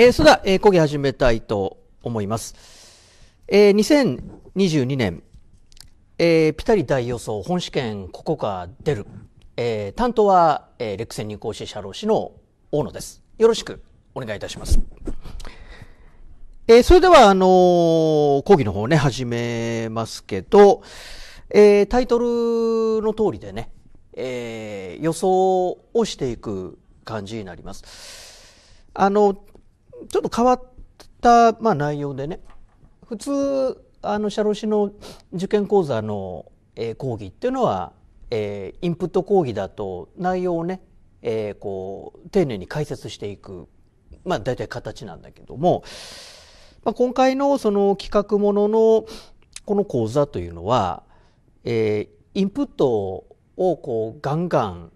えー、それでは、えー、講義始めたいと思います。えー、2022年、えー、ピタリ大予想、本試験、ここか出る。えー、担当は、えー、レクセン入講師社労士の大野です。よろしくお願いいたします。えー、それでは、あのー、講義の方ね、始めますけど、えー、タイトルの通りでね、えー、予想をしていく感じになります。あの、ちょっと変わった、まあ、内容でね普通あの社労士の受験講座の、えー、講義っていうのは、えー、インプット講義だと内容をね、えー、こう丁寧に解説していく、まあ、大体形なんだけども、まあ、今回のその企画もののこの講座というのは、えー、インプットをこうガンガン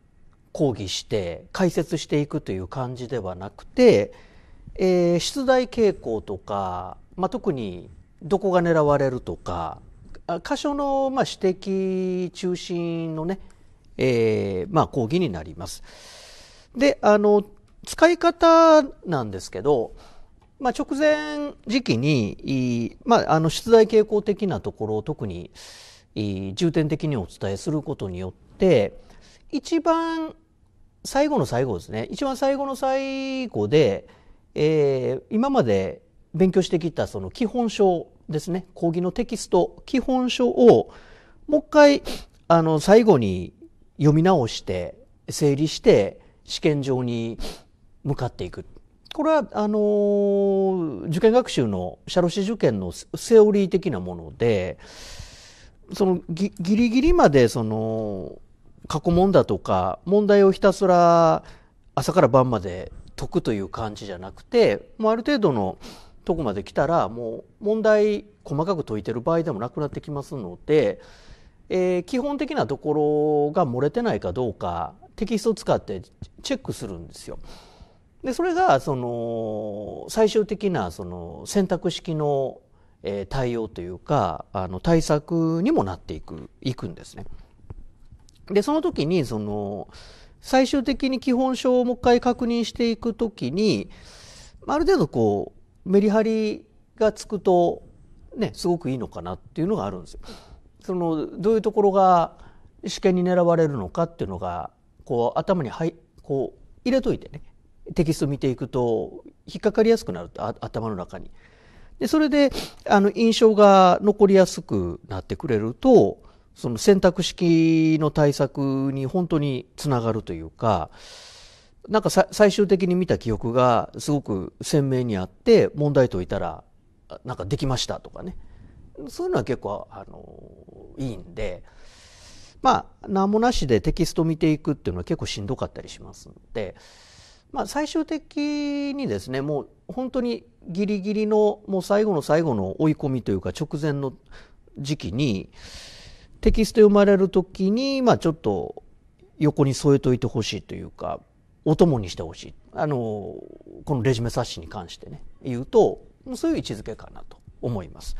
講義して解説していくという感じではなくてえー、出題傾向とか、まあ、特にどこが狙われるとか箇所の、まあ、指摘中心のね、えーまあ、講義になります。であの使い方なんですけど、まあ、直前時期に、まあ、あの出題傾向的なところを特に重点的にお伝えすることによって一番最後の最後ですね一番最後の最後で、えー、今まで勉強してきたその基本書ですね講義のテキスト基本書をもう一回あの最後に読み直して整理して試験場に向かっていくこれはあの受験学習の社労士受験のセオリー的なものでそのギギリギリまでその過去問だとか問題をひたすら朝から晩まで解くという感じじゃなくてもうある程度のとこまで来たらもう問題細かく解いてる場合でもなくなってきますので、えー、基本的なところが漏れてないかどうかテキストを使ってチェックするんですよ。でそれがその最終的なその選択式の対応というかあの対策にもなっていくいくんですね。でその時にその最終的に基本書をもう一回確認していくときにある程度こうメリハリがつくとねすごくいいのかなっていうのがあるんですよ。そのどういうところが試験に狙われるのかっていうのがこう頭に入こう入れといてねテキスト見ていくと引っかかりやすくなると頭の中に。でそれであの印象が残りやすくなってくれるとその選択式の対策に本当につながるというか、なんか最終的に見た記憶がすごく鮮明にあって、問題解いたら、なんかできましたとかね。そういうのは結構、あの、いいんで、まあ、何もなしでテキスト見ていくっていうのは結構しんどかったりしますので、まあ、最終的にですねもう本当にギリギリのもう最後の最後の追い込みというか直前の時期にテキスト読まれる時に、まあ、ちょっと横に添えといてほしいというかお供にしてほしいあのこのレジュメ冊子に関してね言うとそういう位置づけかなと思います。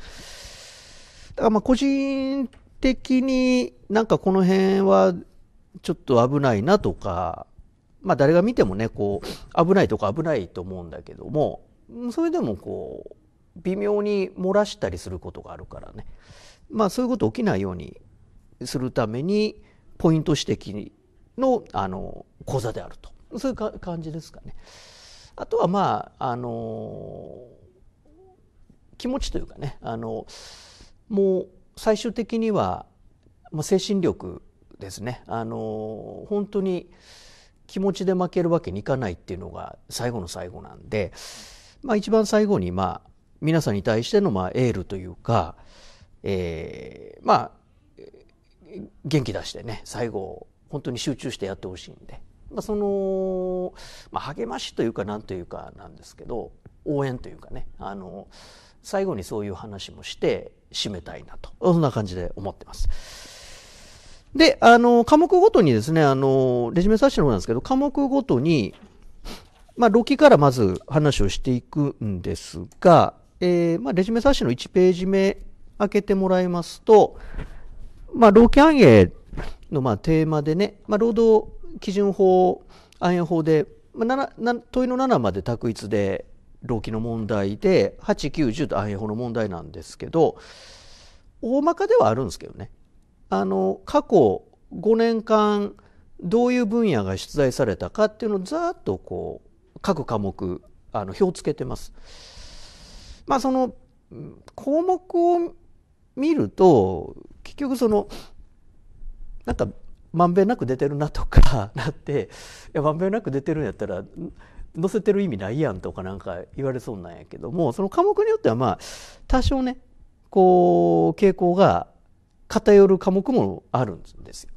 だからまあ個人的になんかこの辺はちょっと危ないなとか、まあ誰が見てもね、こう、危ないとか危ないと思うんだけども、それでもこう、微妙に漏らしたりすることがあるからね。まあそういうこと起きないようにするためにポイント指摘のあの講座であるとそういうか感じですかね。あとはまああの気持ちというかねあのもう最終的には、まあ、精神力ですねあの本当に気持ちで負けるわけにいかないっていうのが最後の最後なんで、まあ、一番最後にまあ皆さんに対してのまあエールというか、えー、まあ元気出してね、最後、本当に集中してやってほしいんで。まあ、その、まあ、励ましというか何というかなんですけど、応援というかね、あの、最後にそういう話もして締めたいなと、そんな感じで思ってます。で、あの、科目ごとにですね、あの、レジュメ冊子の方なんですけど、科目ごとに、まあ、ロキからまず話をしていくんですが、えー、まあ、レジュメ冊子の1ページ目開けてもらいますと、まあ、労基安営のまあテーマでね、まあ、労働基準法、安永法で、まあ、問いの7まで択一で労基の問題で、8、9、10と安永法の問題なんですけど、大まかではあるんですけどね、あの過去5年間、どういう分野が出題されたかっていうのをざっとこう各科目あの表をつけてます。まあその項目を見ると結局そのなんかまんべんなく出てるなとか なっていやまんべんなく出てるんやったら載せてる意味ないやんとかなんか言われそうなんやけどもその科目によってはまあ多少ねこう傾向が偏る科目もあるんですよ。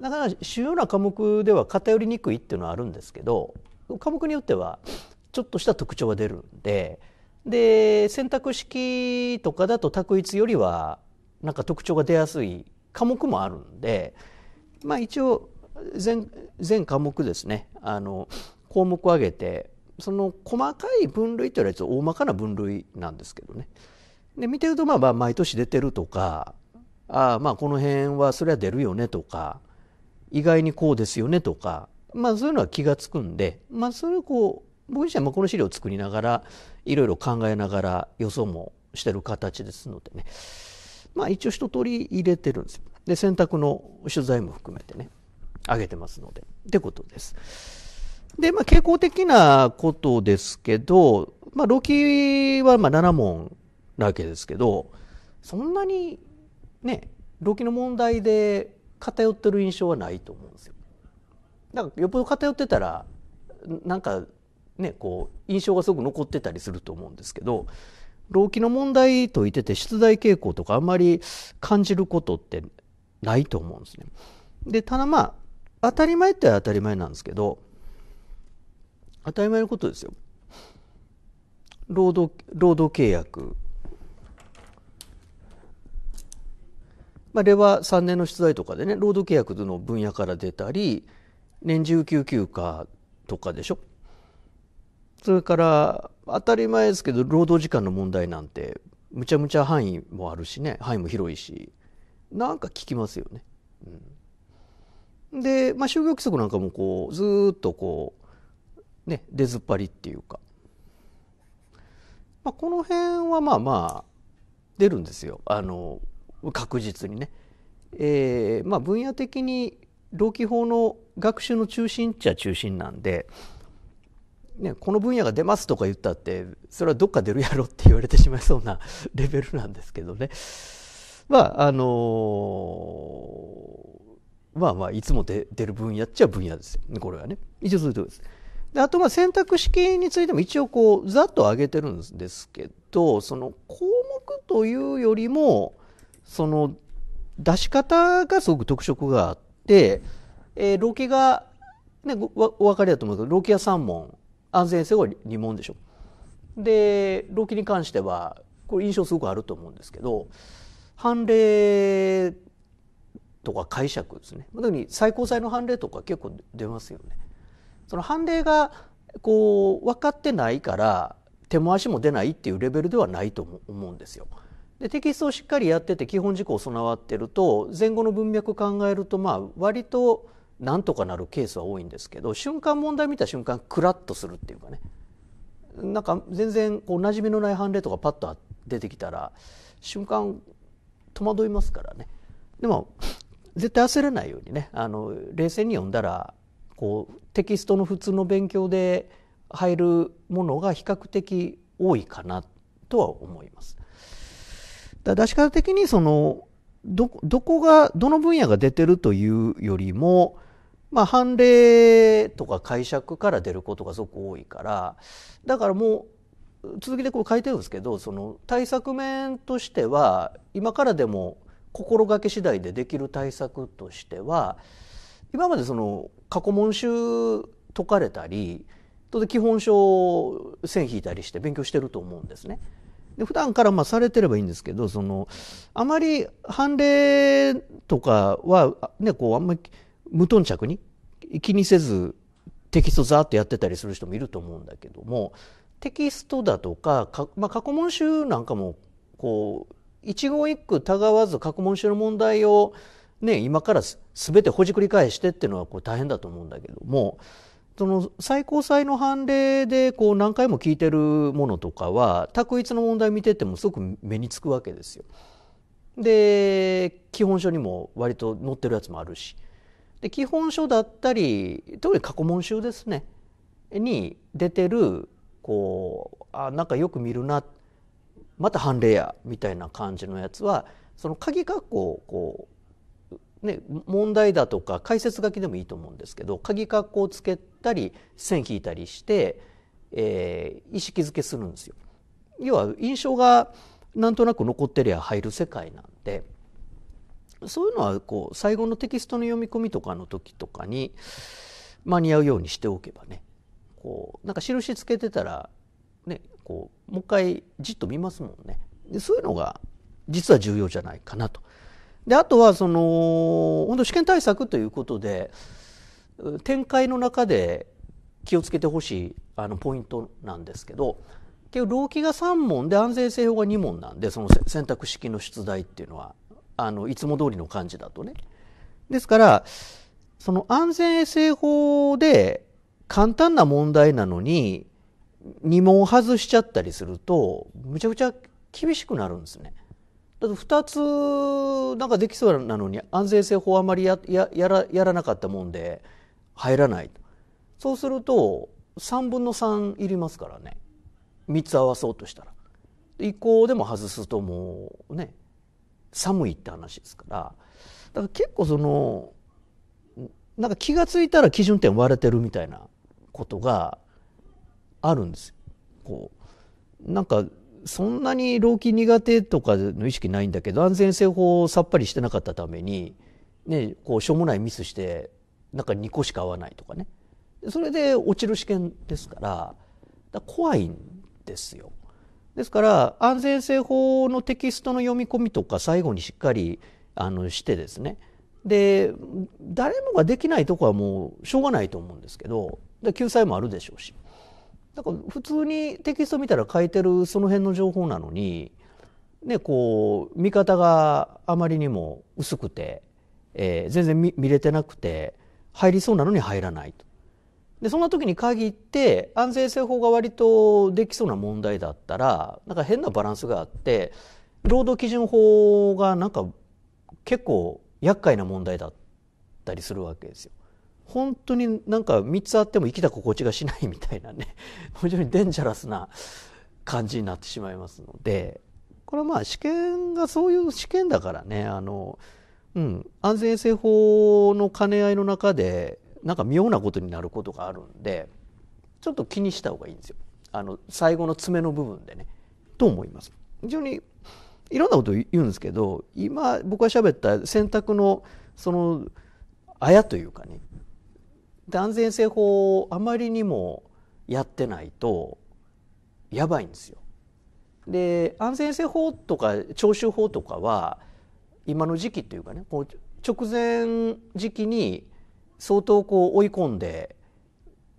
だから主要な科目では偏りにくいっていうのはあるんですけど科目によってはちょっとした特徴が出るんでで選択式とかだと択一よりはなんか特徴が出やすい科目もあるんで、まあ、一応全全科目ですねあの項目を挙げてその細かい分類というょっは大まかな分類なんですけどね。で見てるとまあまあ毎年出てるとかあまあこの辺はそれは出るよねとか意外にこうですよねとか、まあ、そういうのは気が付くんで、まあ、それをこう僕自身はこの資料を作りながらいろいろ考えながら予想もしてる形ですのでね。まあ、一応一通り入れてるんですよ。で選択の取材も含めてね上げてますのでってことです。で、まあ、傾向的なことですけど、まあ、ロキはまあ7問なわけですけどそんなにねロキの問題で偏ってる印象はないと思うんですよ。んかよっぽど偏ってたらなんかねこう印象がすごく残ってたりすると思うんですけど老気の問題と言ってて出題傾向とかあんまり感じることってないと思うんですね。でただまあ当たり前って当たり前なんですけど当たり前のことですよ。労働労働契約、まあ、令和3年の出題とかでね労働契約の分野から出たり年中休休暇とかでしょそれから当たり前ですけど労働時間の問題なんてむちゃむちゃ範囲もあるしね範囲も広いしなんか聞きますよね。うん、で、まあ、就業規則なんかもこうずっとこうね出ずっぱりっていうか、まあ、この辺はまあまあ出るんですよあの確実にね。えーまあ、分野的に労基法の学習の中心っちゃ中心なんでね、この分野が出ますとか言ったってそれはどっか出るやろって言われてしまいそうな レベルなんですけどねまああのー、まあまあいつも出る分野っちゃ分野ですよこれはね一応そういうとこですであとまあ選択式についても一応こうざっと上げてるんですけどその項目というよりもその出し方がすごく特色があって、えー、ロケがね、お分かりだと思うけど、ロケは3問安全性は2問でしょ。で老基に関してはこれ印象すごくあると思うんですけど判例とか解釈ですね特に最高裁の判例とか結構出ますよね。その判例がこう分かってないから手も足も出ないっていうレベルではないと思うんですよ。でテキストをしっかりやってて基本事項を備わってると前後の文脈を考えるとまあ割となんとかなるケースは多いんですけど瞬間問題見た瞬間クラッとするっていうかねなんか全然こう馴染みのない判例とかパッと出てきたら瞬間戸惑いますからねでも絶対焦らないようにねあの冷静に読んだらこうテキストの普通の勉強で入るものが比較的多いかなとは思います。だ出し方的にそのどどこがどの分野が出てるというよりもまあ、判例とか解釈から出ることがすごく多いからだからもう続きでこう書いてるんですけどその対策面としては今からでも心がけ次第でできる対策としては今までその過去問集解かれたり当然基本書線引いたりして勉強してると思うんですね。で普段からまあされてればいいんですけどそのあまり判例とかは、ね、こうあんまり無頓着に気にせずテキストザーッとやってたりする人もいると思うんだけどもテキストだとかか、まあ、過去問集なんかもこう一言一句たがわず過去問集の問題を、ね、今から全てほじくり返してっていうのはこう大変だと思うんだけどもその最高裁の判例でこう何回も聞いてるものとかは択一の問題見ててもすごく目につくわけですよ。で基本書にも割と載ってるやつもあるし。で基本書だったり特に過去問集ですねに出てるこうあなんかよく見るなまた判例やみたいな感じのやつはその鍵括弧をこう、ね、問題だとか解説書きでもいいと思うんですけど鍵括弧をつけたり線引いたりして、えー、意識づけするんですよ。要は印象がなんとなく残ってりゃ入る世界なんで。そういうのはこう最後のテキストの読み込みとかの時とかに間に合うようにしておけばねこうなんか印つけてたら、ね、こうもう一回じっと見ますもんねでそういうのが実は重要じゃないかなと。であとはその本当試験対策ということで展開の中で気をつけてほしいあのポイントなんですけど結局老期が3問で安全性法が2問なんでその選択式の出題っていうのはあのいつも通りの感じだとね。ですからその安全衛生法で簡単な問題なのに2問外しちゃったりするとむちゃくちゃ厳しくなるんですね。だと2つなんかできそうなのに安全衛生法あまりやややらやらなかったもんで入らないそうすると3分の3いりますからね3つ合わそうとしたら1個でも外すともうね寒いって話ですからだから結構そのなんか気が付いたら基準点割れてるみたいなことがあるんですこうなんかそんなに老気苦手とかの意識ないんだけど安全性法をさっぱりしてなかったために、ね、こうしょうもないミスしてなんか2個しか合わないとかねそれで落ちる試験ですから怖いんですよ。ですから安全性法のテキストの読み込みとか最後にしっかりあのしてですねで誰もができないとこはもうしょうがないと思うんですけど救済もあるでしょうしだから普通にテキスト見たら書いてるその辺の情報なのに、ね、こう見方があまりにも薄くて、えー、全然見れてなくて入りそうなのに入らないとでそんな時に限って安全性法が割とできそうな問題だったらなんか変なバランスがあって労働基準法がなんか結構厄介な問題だったりするわけですよ。本当になんか3つあっても生きた心地がしないみたいなね 非常にデンジャラスな感じになってしまいますのでこれはまあ試験がそういう試験だからねあの、うん、安全性法の兼ね合いの中でなんか妙なことになることがあるんでちょっと気にした方がいいんですよあの最後の爪の部分でねと思います非常にいろんなこと言うんですけど今僕が喋った選択のそのあやというかね断然性法をあまりにもやってないとやばいんですよ。で安全性法とか徴収法とかは今の時期というかねこう直前時期に相当こう追い込んで、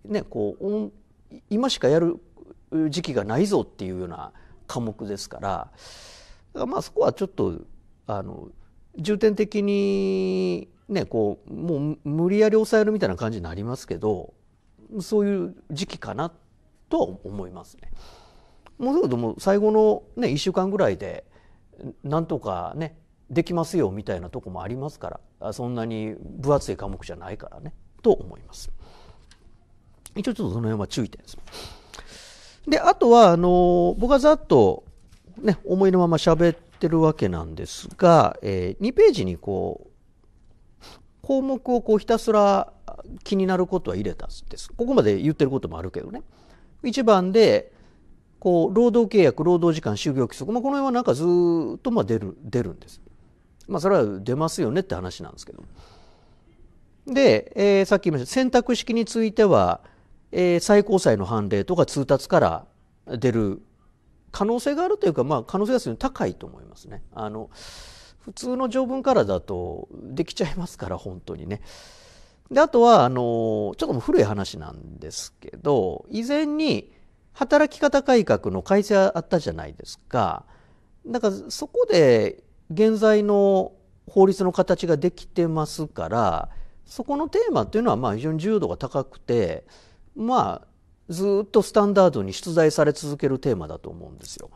ね、こう今しかやる時期がないぞっていうような科目ですからだからまあそこはちょっとあの重点的に、ね、こうもう無理やり抑えるみたいな感じになりますけどそういう時期かなとは思いますね。もうすとも最後の、ね、1週間ぐらいでなんとかねできますよみたいなとこもありますからそんなに分厚い科目じゃないからねと思います。一応ちょっとその辺は注意点です。で、あとは、あの、僕はざっと、ね、思いのまま喋ってるわけなんですが、えー、2ページにこう、項目をこうひたすら気になることは入れたんです。ここまで言ってることもあるけどね。1番で、こう、労働契約、労働時間、就業規則、まあ、この辺はなんかずっとまあ出る、出るんです。まあ、それは出ますよねって話なんですけどで、えー、さっき言いました選択式については、えー、最高裁の判例とか通達から出る可能性があるというか、まあ、可能性が高いと思いますね。あの普通の条文からだとできちゃいますから本当にね。であとはあのちょっともう古い話なんですけど以前に働き方改革の改正あったじゃないですか。だからそこで現在の法律の形ができてますからそこのテーマっていうのはまあ非常に重度が高くてまあずっとスタンダードに出題され続けるテーマだと思うんですよ。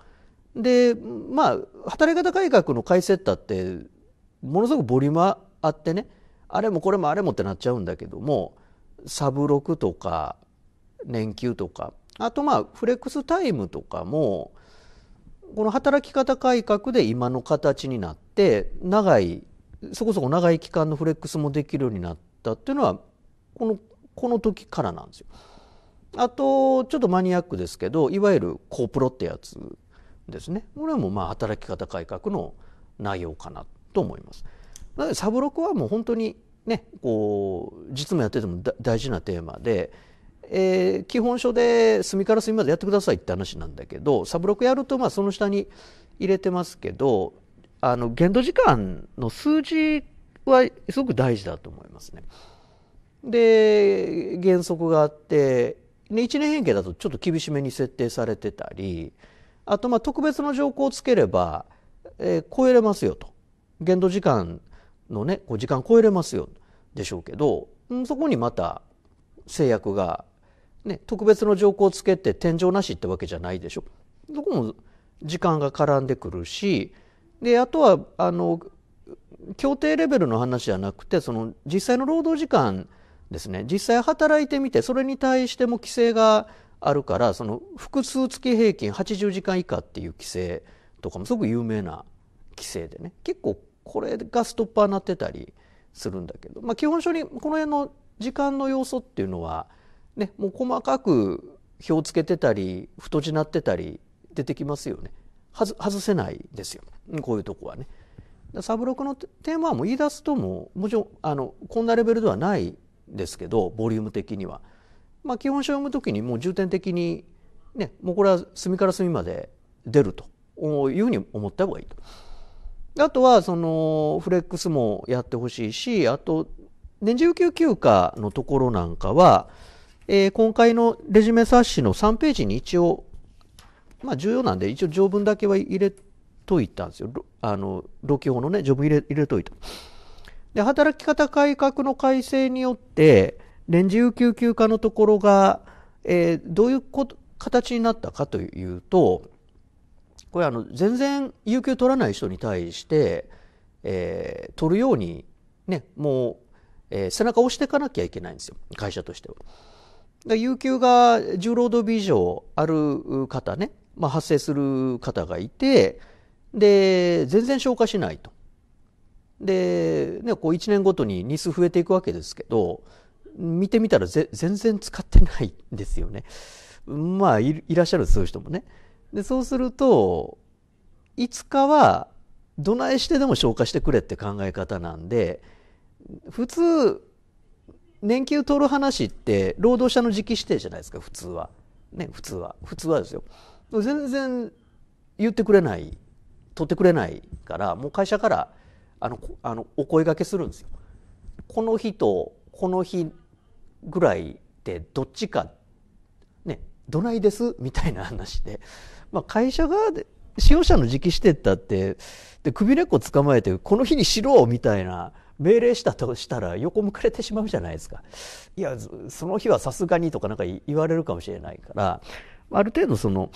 でまあ働き方改革の解説だってものすごくボリュームあってねあれもこれもあれもってなっちゃうんだけどもサブロクとか年休とかあとまあフレックスタイムとかもこの働き方改革で今の形になって長いそこそこ長い期間のフレックスもできるようになったっていうのはこのこの時からなんですよ。あとちょっとマニアックですけどいわゆるコープロってやつですねこれもまあ働き方改革の内容かなと思います。なのでサブロクはもう本当にねこう実務やってても大事なテーマで。えー、基本書で隅から隅までやってくださいって話なんだけどサブロクやるとまあその下に入れてますけどあの限度時間の数字はすごく大事だと思いますね。で原則があって、ね、1年変形だとちょっと厳しめに設定されてたりあとまあ特別の条項をつければ、えー、超えれますよと限度時間のねこう時間超えれますよでしょうけど、うん、そこにまた制約がね、特別の条項をつけて天井なしってわけじゃないでしょ。そこも時間が絡んでくるしであとはあの協定レベルの話じゃなくてその実際の労働時間ですね実際働いてみてそれに対しても規制があるからその複数月平均80時間以下っていう規制とかもすごく有名な規制でね結構これがストッパーになってたりするんだけど、まあ、基本書にこの辺の時間の要素っていうのはね、もう細かく表つけてたり太字なってたり出てきますよね外せないですよこういうとこはね。サブロクのテーマはもう言い出すとももちろんあのこんなレベルではないですけどボリューム的には。まあ、基本書を読む時にもう重点的に、ね、もうこれは隅から隅まで出るというふうに思った方がいいと。あとはそのフレックスもやってほしいしあと年次有給休暇のところなんかはえー、今回のレジュメ冊子の3ページに一応、まあ重要なんで、一応条文だけは入れといたんですよ。あの、老基法のね、条文入れ入れといた。で、働き方改革の改正によって、年次有給休暇のところが、えー、どういうこと形になったかというと、これあの、全然有給取らない人に対して、えー、取るように、ね、もう、えー、背中を押していかなきゃいけないんですよ、会社としては。有給が重労働日以上ある方ね、まあ、発生する方がいてで全然消化しないと。で、ね、こう1年ごとに日数増えていくわけですけど見てみたら全然使ってないんですよね。まあいらっしゃるそういう人もね。でそうするといつかはどないしてでも消化してくれって考え方なんで普通年金を取る話って労働者の時期指定じゃないですか普通はね普通は普通はですよ全然言ってくれない取ってくれないからもう会社からあのあのお声がけするんですよこの日とこの日ぐらいでどっちかねどないですみたいな話で、まあ、会社が使用者の時期指定ったってで首根っこ捕まえてこの日にしろみたいな命令したとしたら横向かれてしまうじゃないですかいやその日はさすがにとかなんか言われるかもしれないからある程度その、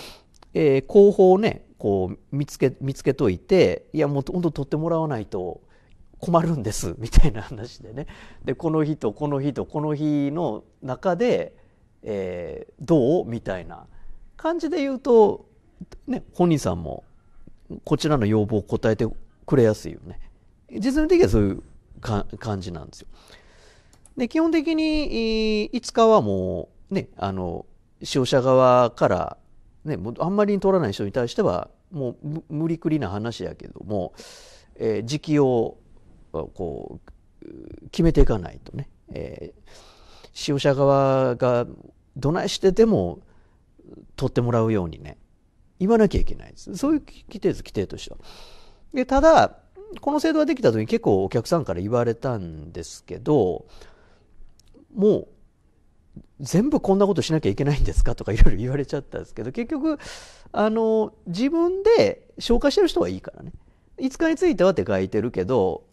えー、後方をねこう見つけ見つけといていやもうほんと取ってもらわないと困るんですみたいな話でねでこの日とこの日とこの日の中で、えー、どうみたいな感じで言うと、ね、本人さんもこちらの要望を答えてくれやすいよね。実際的にはそういう感じなんですよ。で基本的にいつかはもうねあの使用者側から、ね、あんまりに取らない人に対してはもう無理くりな話やけども、えー、時期をこう決めていかないとね、えー、使用者側がどないしてでも取ってもらうようにね言わなきゃいけないですそういう規定図規定としては。でただこの制度ができた時に結構お客さんから言われたんですけど、もう全部こんなことしなきゃいけないんですかとかいろいろ言われちゃったんですけど、結局、あの、自分で消化してる人はいいからね。5日についてはって書いてるけど、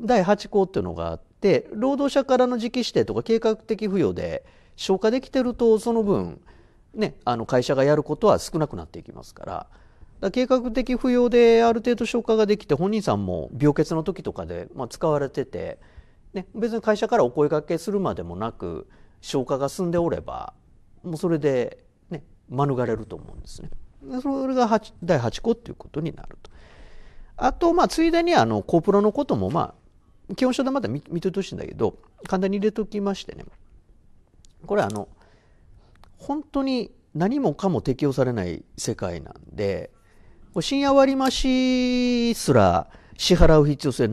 第8項っていうのがあって、労働者からの時期指定とか計画的付与で消化できてると、その分、ね、あの会社がやることは少なくなっていきますから、だ計画的扶養である程度消化ができて本人さんも病欠の時とかで、まあ、使われてて、ね、別に会社からお声がけするまでもなく消化が進んでおればもうそれで、ね、免れると思うんですね。それが8第8項っていうことになると。あと、まあ、ついでにあのコープロのことも、まあ、基本書でまだ見見てほしいんだけど簡単に入れときましてねこれあの本当に何もかも適用されない世界なんで深夜割増すら支払う必要性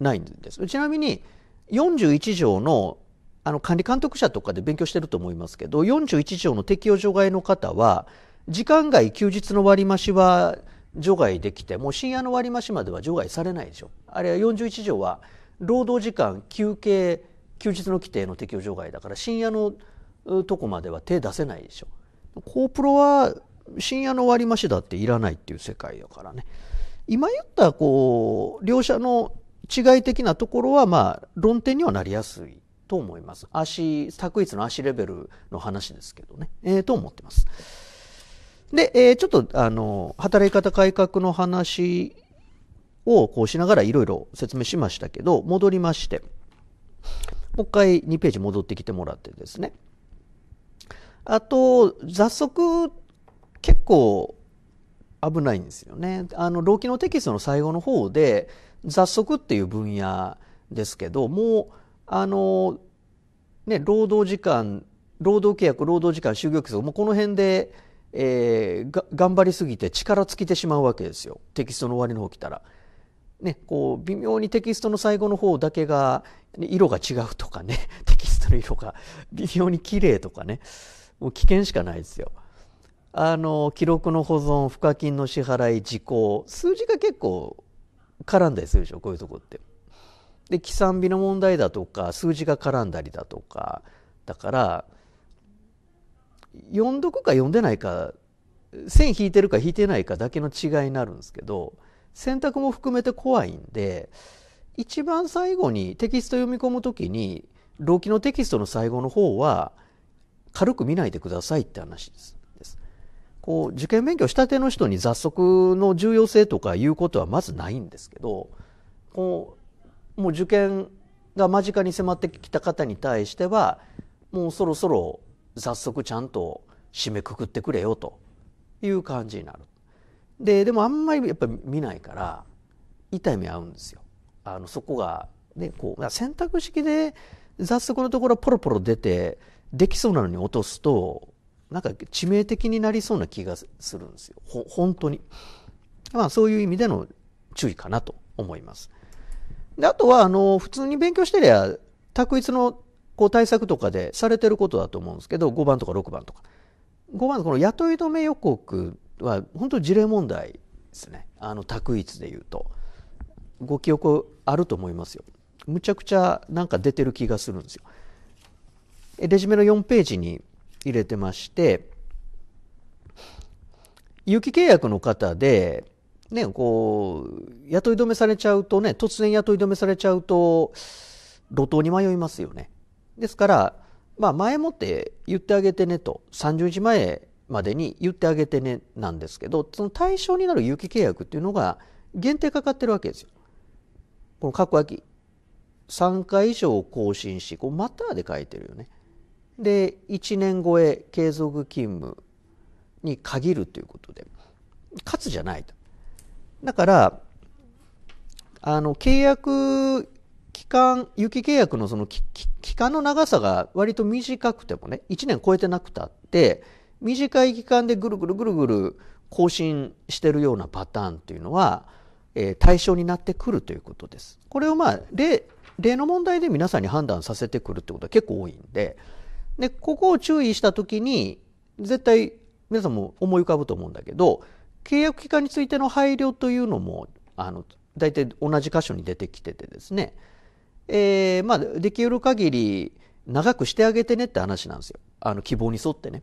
ないんです。ちなみに41条のあの管理監督者とかで勉強してると思いますけど41条の適用除外の方は時間外休日の割増は除外できてもう深夜の割増までは除外されないでしょあれは41条は労働時間休憩休日の規定の適用除外だから深夜のとこまでは手出せないでしょコープロは深夜の割増だっていらないっていう世界だからね今言ったこう両者の違い的なところはまあ論点にはなりやすいと思います。足、卓一の足レベルの話ですけどね、えー、と思ってます。で、えー、ちょっと、あの、働き方改革の話をこうしながらいろいろ説明しましたけど、戻りまして、もう一回2ページ戻ってきてもらってですね。あと、雑則結構危ないんですよね。あの、老期のテキストの最後の方で、雑則っていう分野ですけど、もう、あの、ね、労働時間、労働契約、労働時間、就業規則、もうこの辺で、えー、頑張りすぎて力尽きてしまうわけですよ。テキストの終わりの方来たら。ね、こう微妙にテキストの最後の方だけが、ね、色が違うとかね テキストの色が微妙に綺麗とかねもう危険しかないですよ。あの記録の保存賦課金の支払い時効数字が結構絡んだりするでしょこういうとこって。で起算日の問題だとか数字が絡んだりだとかだから読んどくか読んでないか線引いてるか引いてないかだけの違いになるんですけど選択も含めて怖いんで一番最後にテキスト読み込む時に老期のテキストの最後の方は軽く見ないでくださいって話です。こう、受験勉強したての人に雑則の重要性とかいうことはまずないんですけど、こう、もう受験が間近に迫ってきた方に対しては、もうそろそろ雑則ちゃんと締めくくってくれよという感じになる。で、でもあんまりやっぱり見ないから、痛い目合うんですよ。あの、そこが、ね、こう、選択式で雑則のところポロポロ出て、できそうなのに落とすと、なんか致命的になりそうな気がするんですよ。ほ本当に。まあそういう意味での注意かなと思います。であとはあの普通に勉強してりゃ択一のこう対策とかでされてることだと思うんですけど5番とか6番とか5番のこの雇い止め予告は本当に事例問題ですねあの択一で言うとご記憶あると思いますよむちゃくちゃなんか出てる気がするんですよレジュメの4ページに入れてまして、有期契約の方で、ね、こう、雇い止めされちゃうとね、突然雇い止めされちゃうと、路頭に迷いますよね。ですから、まあ、前もって言ってあげてねと、30日前までに言ってあげてねなんですけど、その対象になる有期契約っていうのが限定かかってるわけですよ。この過去き。3回以上更新し、こうまたで書いてるよね。で1年超え継続勤務に限るということで勝つじゃないとだからあの契約期間有期契約のその期間の長さが割と短くてもね1年超えてなくたって短い期間でぐるぐるぐるぐる更新してるようなパターンというのは、えー、対象になってくるということです。これをまあ例の問題で皆さんに判断させてくるってことは結構多いんで、で、ここを注意した時に、絶対皆さんも思い浮かぶと思うんだけど、契約期間についての配慮というのも、あの、大体同じ箇所に出てきててですね、えー、まあ、できる限り長くしてあげてねって話なんですよ。あの、希望に沿ってね。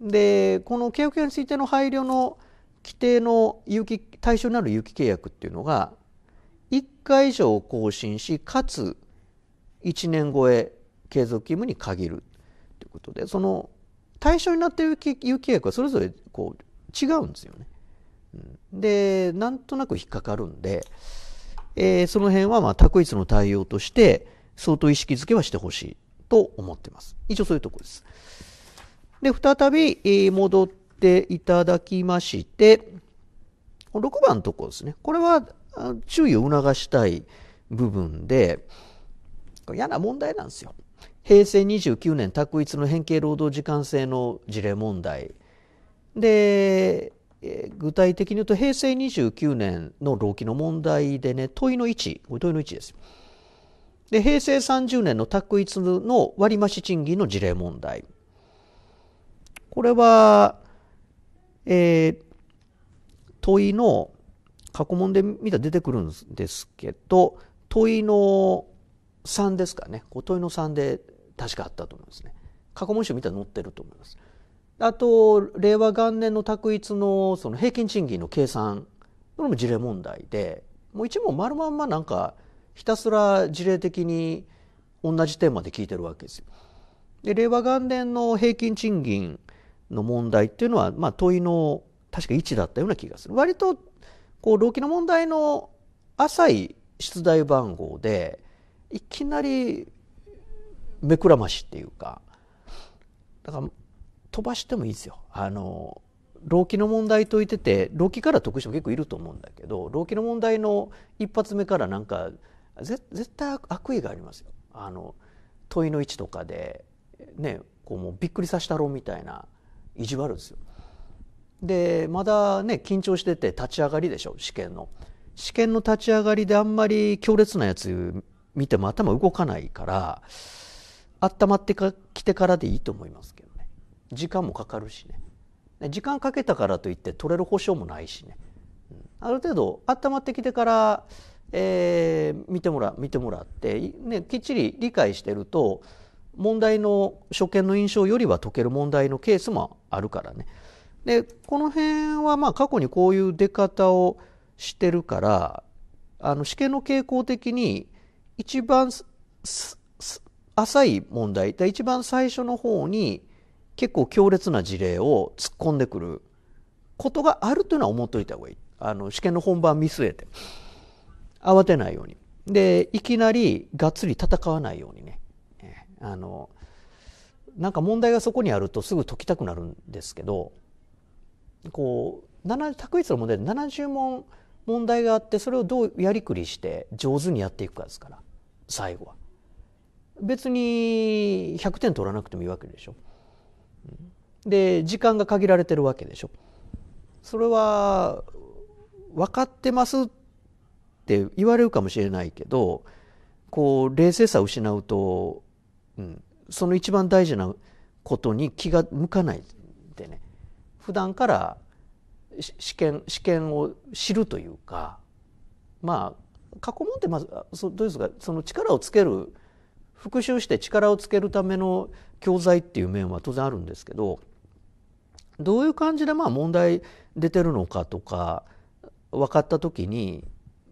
で、この契約期間についての配慮の規定の有期、対象になる有期契約っていうのが、1回以上更新し、かつ1年超え継続義務に限るということでその対象になっている有機薬はそれぞれこう違うんですよね。でなんとなく引っかかるんで、えー、その辺はまあ択一の対応として相当意識づけはしてほしいと思ってます。一応そういうとこです。で再び戻っていただきまして6番のとこですねこれは注意を促したい部分で嫌な問題なんですよ。平成29年択一の変形労働時間制の事例問題で具体的に言うと平成29年の労基の問題でね問いの1問いの1ですで平成30年の択一の割増賃金の事例問題これは、えー、問いの過去問で見たら出てくるんですけど問いの3ですかね問いの3で確かあったと思いますね。過去問集見たら載ってると思います。あと、令和元年の択一のその平均賃金の計算、これも事例問題で、もう一問丸まんまなんか、ひたすら事例的に同じテーマで聞いてるわけですよ。で、令和元年の平均賃金の問題っていうのは、まあ問いの確か一だったような気がする。割と、こう、老期の問題の浅い出題番号で、いきなり目くらましっていうかだから飛ばしてもいいですよあの老期の問題解いてて老期から得意しも結構いると思うんだけど老期の問題の一発目からなんか絶対悪意がありますよあの問いの位置とかでねこうもうびっくりさせたろうみたいな意地悪ですよでまだね緊張してて立ち上がりでしょ試験の試験の立ち上がりであんまり強烈なやつ見ても頭動かないから温まってきてからでいいと思いますけどね時間もかかるしね時間かけたからといって取れる保証もないしね、うん、ある程度温まってきてからえー、見てもら見てもらって、ね、きっちり理解してると問題の初見の印象よりは解ける問題のケースもあるからね。でこの辺はまあ過去にこういう出方をしてるからあの試験の傾向的に一番浅い問題一番最初の方に結構強烈な事例を突っ込んでくることがあるというのは思っといた方がいいあの試験の本番見据えて慌てないようにでいきなりがっつり戦わないようにねあのなんか問題がそこにあるとすぐ解きたくなるんですけどこう卓越の問題で70問問題があってそれをどうやりくりして上手にやっていくかですから最後は。別に100点取らなくてもいいわけでしょ。で時間が限られてるわけでしょ。それは分かってますって言われるかもしれないけどこう冷静さを失うと、うん、その一番大事なことに気が向かないでね普段から試験試験を知るというかまあ過去問ってまずそうどうですかその力をつける復習して力をつけるための教材っていう面は当然あるんですけどどういう感じでまあ問題出てるのかとか分かった時に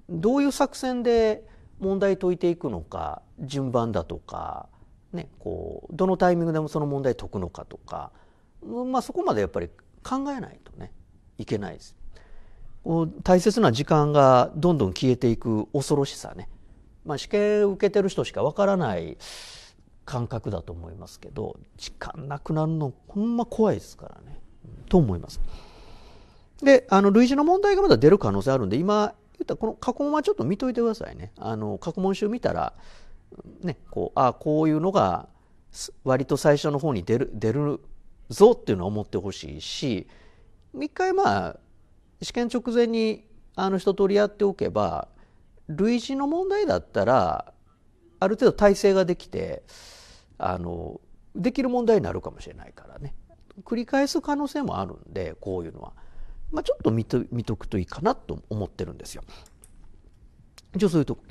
どういう作戦で問題解いていくのか順番だとか、ね、こうどのタイミングでもその問題解くのかとか、まあ、そこまでやっぱり考えないとねいけないです。大切な時間がどんどん消えていく恐ろしさねまあ、試験受けてる人しかわからない感覚だと思いますけど時間なくなるのほんま怖いですからね、と思います。であの類似の問題がまだ出る可能性あるんで今言ったこの過去問はちょっと見といてくださいね。あの過去問集見たらね、こうああこういうのが割と最初の方に出る出るぞっていうのは思ってほしいし一回まあ試験直前にあの人取り合っておけば類似の問題だったらある程度体制ができてあのできる問題になるかもしれないからね繰り返す可能性もあるんでこういうのは、まあ、ちょっと見と見とくといいかなと思ってるんですよ。一応そういうとこ